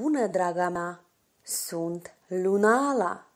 bună, draga mea! Sunt Lunala!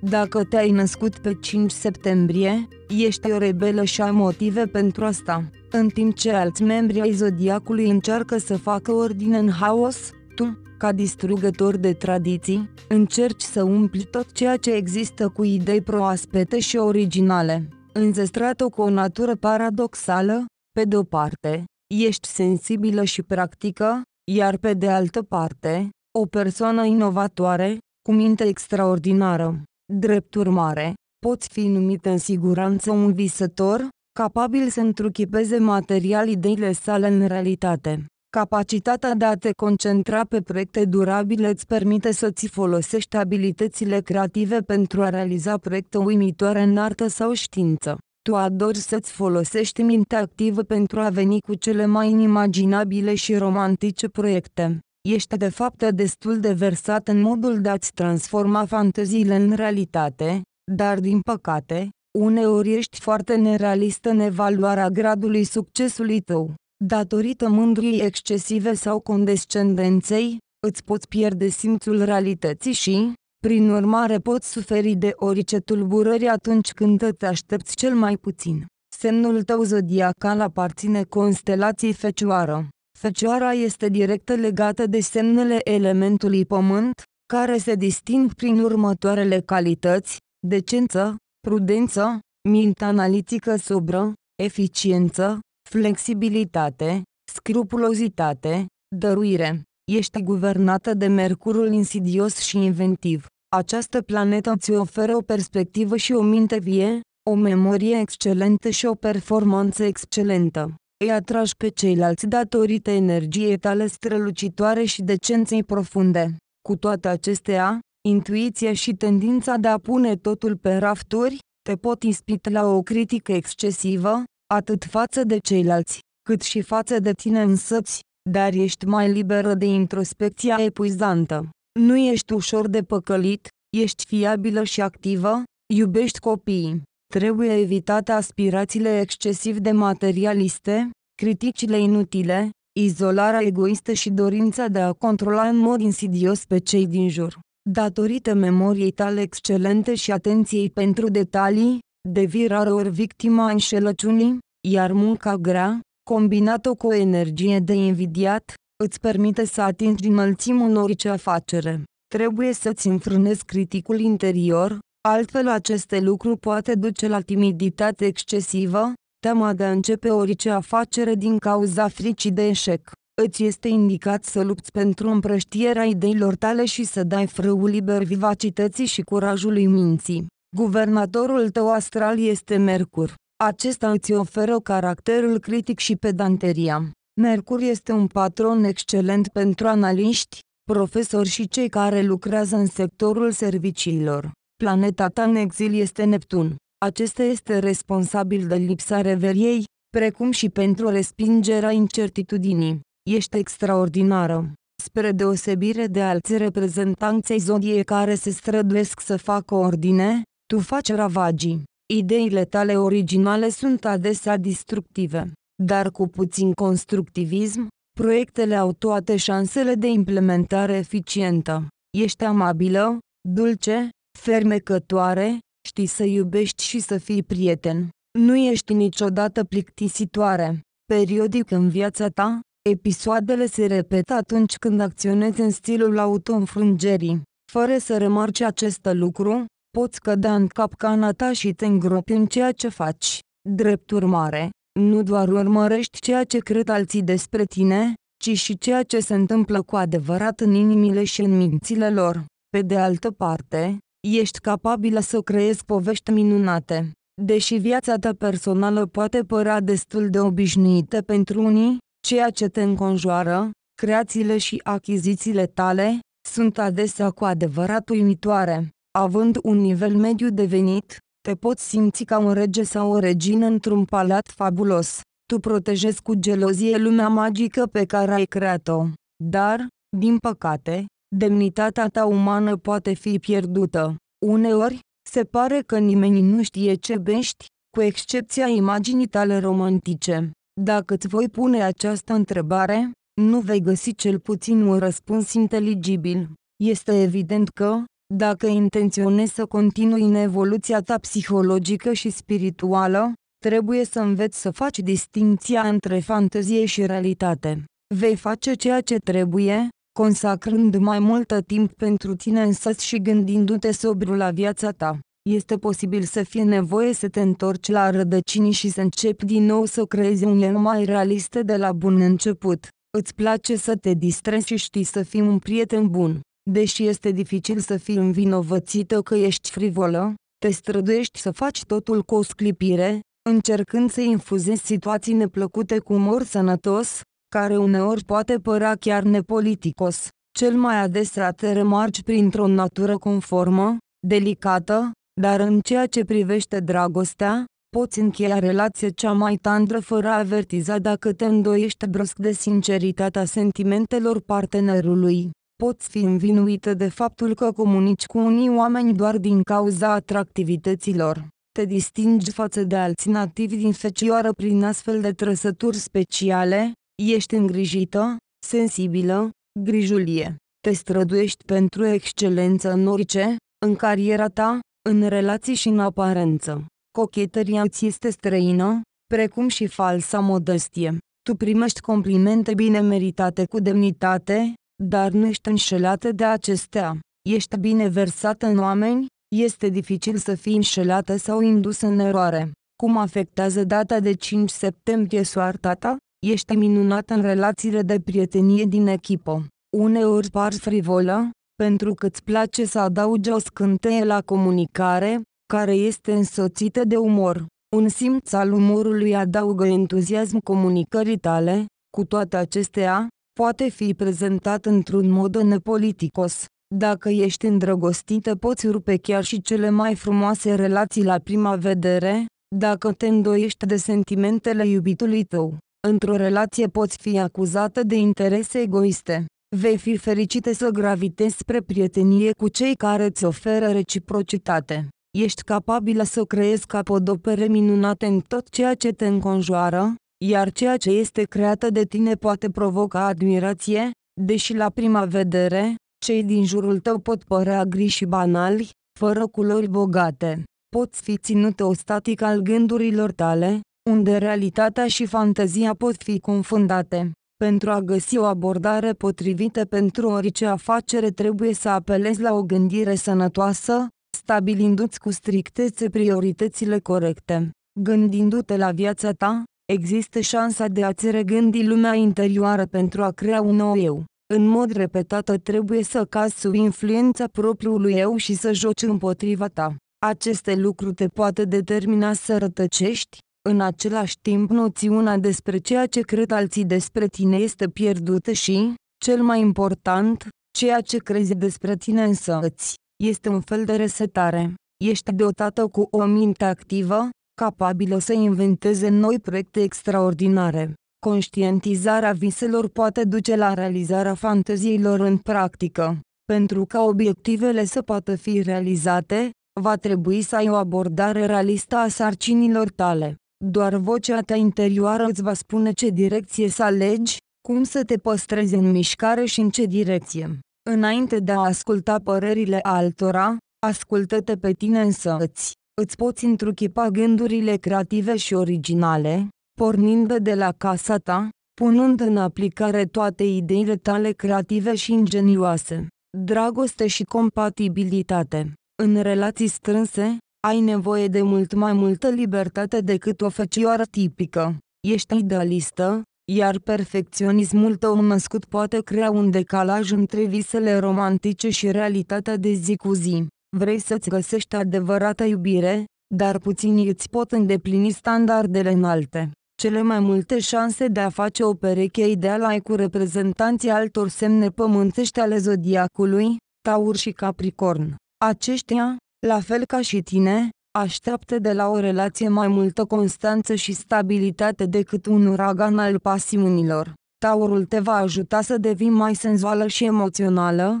Dacă te-ai născut pe 5 septembrie, ești o rebelă și ai motive pentru asta. În timp ce alți membri ai zodiacului încearcă să facă ordine în haos, tu, ca distrugător de tradiții, încerci să umpli tot ceea ce există cu idei proaspete și originale, înzestrată cu o natură paradoxală, pe de-o parte, ești sensibilă și practică, iar pe de altă parte, o persoană inovatoare, cu minte extraordinară. Drept urmare, poți fi numit în siguranță un visător, capabil să întruchipeze material ideile sale în realitate. Capacitatea de a te concentra pe proiecte durabile îți permite să-ți folosești abilitățile creative pentru a realiza proiecte uimitoare în artă sau știință. Tu adori să-ți folosești mintea activă pentru a veni cu cele mai inimaginabile și romantice proiecte. Ești de fapt destul de versat în modul de a-ți transforma fanteziile în realitate, dar din păcate, uneori ești foarte nerealist în evaluarea gradului succesului tău. Datorită mândriei excesive sau condescendenței, îți poți pierde simțul realității și, prin urmare poți suferi de orice tulburări atunci când te aștepți cel mai puțin. Semnul tău zodiacal aparține constelației Fecioară. Fecioara este direct legată de semnele elementului pământ, care se disting prin următoarele calități, decență, prudență, minte analitică sobră, eficiență, flexibilitate, scrupulozitate, dăruire. Ești guvernată de Mercurul insidios și inventiv. Această planetă îți oferă o perspectivă și o minte vie, o memorie excelentă și o performanță excelentă. Îi atragi pe ceilalți datorită energiei tale strălucitoare și decenței profunde. Cu toate acestea, intuiția și tendința de a pune totul pe rafturi, te pot ispita la o critică excesivă, atât față de ceilalți, cât și față de tine însăți, dar ești mai liberă de introspecția epuizantă. Nu ești ușor de păcălit, ești fiabilă și activă, iubești copiii. Trebuie evitate aspirațiile excesiv de materialiste, criticile inutile, izolarea egoistă și dorința de a controla în mod insidios pe cei din jur. Datorită memoriei tale excelente și atenției pentru detalii, devii ori victima înșelăciunii, iar munca grea, combinată cu o energie de invidiat, îți permite să atingi mălțimul orice afacere. Trebuie să-ți înfrânezi criticul interior, altfel aceste lucruri poate duce la timiditate excesivă, teama de a începe orice afacere din cauza fricii de eșec. Îți este indicat să lupți pentru împrăștierea ideilor tale și să dai frâul liber vivacității și curajului minții. Guvernatorul tău astral este Mercur. Acesta îți oferă caracterul critic și pedanteria. Mercur este un patron excelent pentru analiști, profesori și cei care lucrează în sectorul serviciilor. Planeta ta în exil este Neptun. Acesta este responsabil de lipsa reveriei, precum și pentru respingerea incertitudinii. Ești extraordinară. Spre deosebire de alți reprezentanți zodiei care se străduiesc să facă ordine, tu faci ravagii. Ideile tale originale sunt adesea destructive, dar cu puțin constructivism, proiectele au toate șansele de implementare eficientă. Ești amabilă, dulce, fermecătoare, știi să iubești și să fii prieten. Nu ești niciodată plictisitoare. Periodic în viața ta, episoadele se repetă atunci când acționezi în stilul autoînfrângerii. Fără să remarci acest lucru, poți cădea în capcana ta și te îngropi în ceea ce faci. Drept urmare, nu doar urmărești ceea ce cred alții despre tine, ci și ceea ce se întâmplă cu adevărat în inimile și în mințile lor. Pe de altă parte, ești capabilă să creezi povești minunate. Deși viața ta personală poate părea destul de obișnuită pentru unii, ceea ce te înconjoară, creațiile și achizițiile tale, sunt adesea cu adevărat uimitoare având un nivel mediu de venit, te poți simți ca un rege sau o regină într-un palat fabulos. Tu protejezi cu gelozie lumea magică pe care ai creat-o. Dar, din păcate, demnitatea ta umană poate fi pierdută. Uneori, se pare că nimeni nu știe ce bești, cu excepția imaginii tale romantice. Dacă îți voi pune această întrebare, nu vei găsi cel puțin un răspuns inteligibil. Este evident că, dacă intenționezi să continui în evoluția ta psihologică și spirituală, trebuie să înveți să faci distinția între fantezie și realitate. Vei face ceea ce trebuie, consacrând mai mult timp pentru tine însăți și gândindu-te sobru la viața ta. Este posibil să fie nevoie să te întorci la rădăcini și să începi din nou să creezi un eu mai realist de la bun început. Îți place să te distrezi și știi să fii un prieten bun. Deși este dificil să fii învinovățită că ești frivolă, te străduiești să faci totul cu o sclipire, încercând să infuzezi situații neplăcute cu umor sănătos, care uneori poate părea chiar nepoliticos. Cel mai adesea te remarci printr-o natură conformă, delicată, dar în ceea ce privește dragostea, poți încheia relația cea mai tandră fără a avertiza dacă te îndoiești brusc de sinceritatea sentimentelor partenerului poți fi învinuită de faptul că comunici cu unii oameni doar din cauza atractivităților. Te distingi față de alți nativi din fecioară prin astfel de trăsături speciale, ești îngrijită, sensibilă, grijulie. Te străduiești pentru excelență în orice, în cariera ta, în relații și în aparență. Cochetăria ți este străină, precum și falsa modestie. Tu primești complimente bine meritate cu demnitate, dar nu ești înșelată de acestea. Ești bine versată în oameni, este dificil să fii înșelată sau indus în eroare. Cum afectează data de 5 septembrie soarta ta? Ești minunată în relațiile de prietenie din echipă. Uneori par frivolă, pentru că îți place să adaugi o scânteie la comunicare, care este însoțită de umor. Un simț al umorului adaugă entuziasm comunicării tale, cu toate acestea, poate fi prezentat într-un mod nepoliticos. Dacă ești îndrăgostită poți rupe chiar și cele mai frumoase relații la prima vedere, dacă te îndoiești de sentimentele iubitului tău. Într-o relație poți fi acuzată de interese egoiste. Vei fi fericită să gravitezi spre prietenie cu cei care îți oferă reciprocitate. Ești capabilă să creezi capodopere minunate în tot ceea ce te înconjoară, iar ceea ce este creată de tine poate provoca admirație, deși la prima vedere, cei din jurul tău pot părea gri și banali, fără culori bogate. Poți fi ținut ostatic al gândurilor tale, unde realitatea și fantezia pot fi confundate. Pentru a găsi o abordare potrivită pentru orice afacere trebuie să apelezi la o gândire sănătoasă, stabilindu-ți cu strictețe prioritățile corecte. Gândindu-te la viața ta, există șansa de a-ți regândi lumea interioară pentru a crea un nou eu. În mod repetat trebuie să cazi sub influența propriului eu și să joci împotriva ta. Aceste lucruri te poate determina să rătăcești, în același timp noțiunea despre ceea ce cred alții despre tine este pierdută și, cel mai important, ceea ce crezi despre tine însăți, este un fel de resetare. Ești dotată cu o minte activă, capabilă să inventeze noi proiecte extraordinare. Conștientizarea viselor poate duce la realizarea fanteziilor în practică. Pentru ca obiectivele să poată fi realizate, va trebui să ai o abordare realistă a sarcinilor tale. Doar vocea ta interioară îți va spune ce direcție să alegi, cum să te păstrezi în mișcare și în ce direcție. Înainte de a asculta părerile altora, ascultă-te pe tine însăți. Îți poți întruchipa gândurile creative și originale, pornind de la casa ta, punând în aplicare toate ideile tale creative și ingenioase. Dragoste și compatibilitate. În relații strânse, ai nevoie de mult mai multă libertate decât o fecioară tipică. Ești idealistă, iar perfecționismul tău născut poate crea un decalaj între visele romantice și realitatea de zi cu zi. Vrei să-ți găsești adevărata iubire, dar puțini îți pot îndeplini standardele înalte. Cele mai multe șanse de a face o pereche ideală ai cu reprezentanții altor semne pământești ale zodiacului, Taur și Capricorn. Aceștia, la fel ca și tine, așteaptă de la o relație mai multă constanță și stabilitate decât un uragan al pasiunilor. Taurul te va ajuta să devii mai senzuală și emoțională,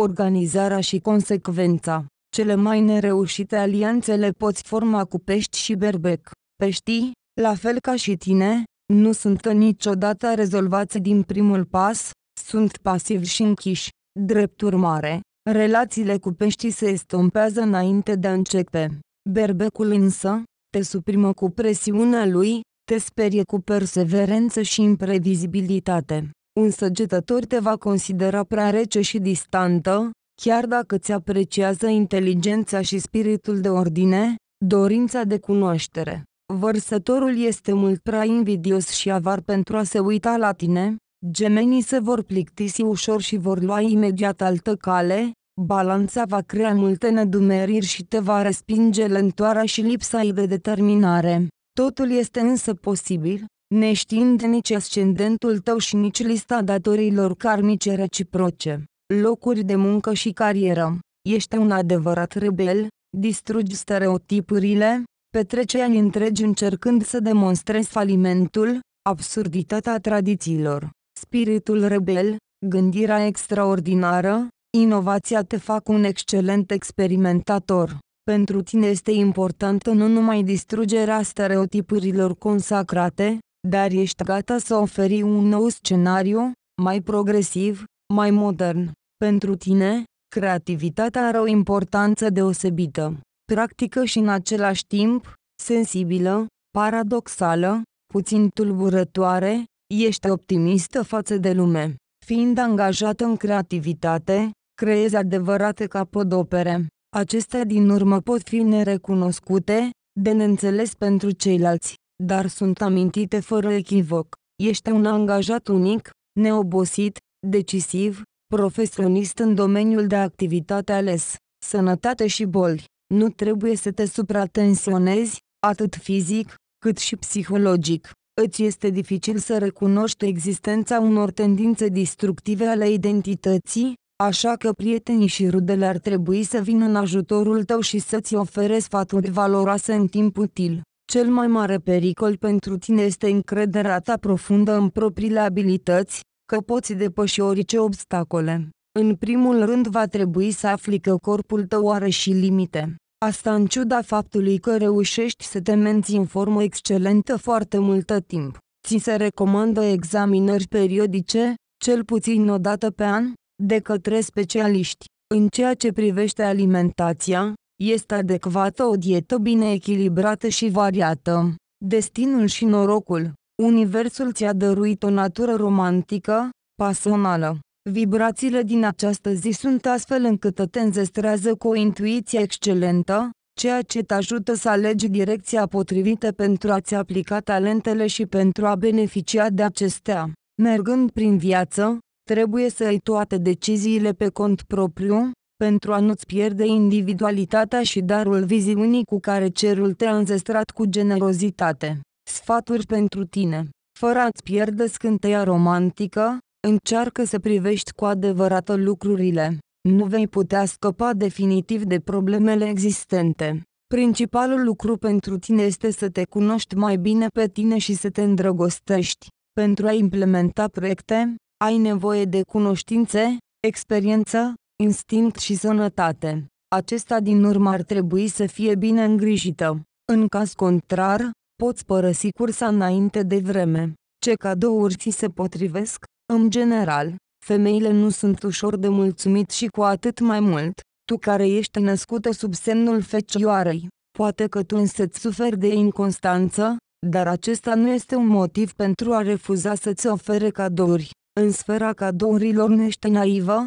organizarea și consecvența. Cele mai nereușite alianțe le poți forma cu pești și berbec. Peștii, la fel ca și tine, nu sunt niciodată rezolvați din primul pas, sunt pasivi și închiși. Drept urmare, relațiile cu peștii se estompează înainte de a începe. Berbecul însă, te suprimă cu presiunea lui, te sperie cu perseverență și imprevizibilitate. Un săgetător te va considera prea rece și distantă, chiar dacă ți apreciază inteligența și spiritul de ordine, dorința de cunoaștere. Vărsătorul este mult prea invidios și avar pentru a se uita la tine, gemenii se vor plictisi ușor și vor lua imediat altă cale, balanța va crea multe nedumeriri și te va respinge lentoarea și lipsa de determinare. Totul este însă posibil, neștiind nici ascendentul tău și nici lista datorilor karmice reciproce, locuri de muncă și carieră. Ești un adevărat rebel, distrugi stereotipurile, petrece ani întregi încercând să demonstrezi falimentul, absurditatea tradițiilor, spiritul rebel, gândirea extraordinară, inovația te fac un excelent experimentator. Pentru tine este importantă nu numai distrugerea stereotipurilor consacrate, dar ești gata să oferi un nou scenariu, mai progresiv, mai modern. Pentru tine, creativitatea are o importanță deosebită, practică și în același timp, sensibilă, paradoxală, puțin tulburătoare, ești optimistă față de lume. Fiind angajată în creativitate, creezi adevărate capodopere. Acestea din urmă pot fi nerecunoscute, de neînțeles pentru ceilalți dar sunt amintite fără echivoc. Ești un angajat unic, neobosit, decisiv, profesionist în domeniul de activitate ales, sănătate și boli. Nu trebuie să te supratensionezi, atât fizic, cât și psihologic. Îți este dificil să recunoști existența unor tendințe destructive ale identității, așa că prietenii și rudele ar trebui să vină în ajutorul tău și să-ți ofere sfaturi valoroase în timp util. Cel mai mare pericol pentru tine este încrederea ta profundă în propriile abilități, că poți depăși orice obstacole. În primul rând va trebui să afli că corpul tău are și limite. Asta în ciuda faptului că reușești să te menții în formă excelentă foarte multă timp. Ți se recomandă examinări periodice, cel puțin o dată pe an, de către specialiști. În ceea ce privește alimentația, este adecvată o dietă bine echilibrată și variată. Destinul și norocul. Universul ți-a dăruit o natură romantică, pasională. Vibrațiile din această zi sunt astfel încât te înzestrează cu o intuiție excelentă, ceea ce te ajută să alegi direcția potrivită pentru a-ți aplica talentele și pentru a beneficia de acestea. Mergând prin viață, trebuie să ai toate deciziile pe cont propriu, pentru a nu-ți pierde individualitatea și darul viziunii cu care cerul te-a înzestrat cu generozitate. Sfaturi pentru tine. Fără a-ți pierde scânteia romantică, încearcă să privești cu adevărat lucrurile. Nu vei putea scăpa definitiv de problemele existente. Principalul lucru pentru tine este să te cunoști mai bine pe tine și să te îndrăgostești. Pentru a implementa proiecte, ai nevoie de cunoștințe, experiență, instinct și sănătate. Acesta din urmă ar trebui să fie bine îngrijită. În caz contrar, poți părăsi cursa înainte de vreme. Ce cadouri ți se potrivesc? În general, femeile nu sunt ușor de mulțumit și cu atât mai mult, tu care ești născută sub semnul fecioarei. Poate că tu însă-ți suferi de inconstanță, dar acesta nu este un motiv pentru a refuza să-ți ofere cadouri. În sfera cadourilor nu ești naivă,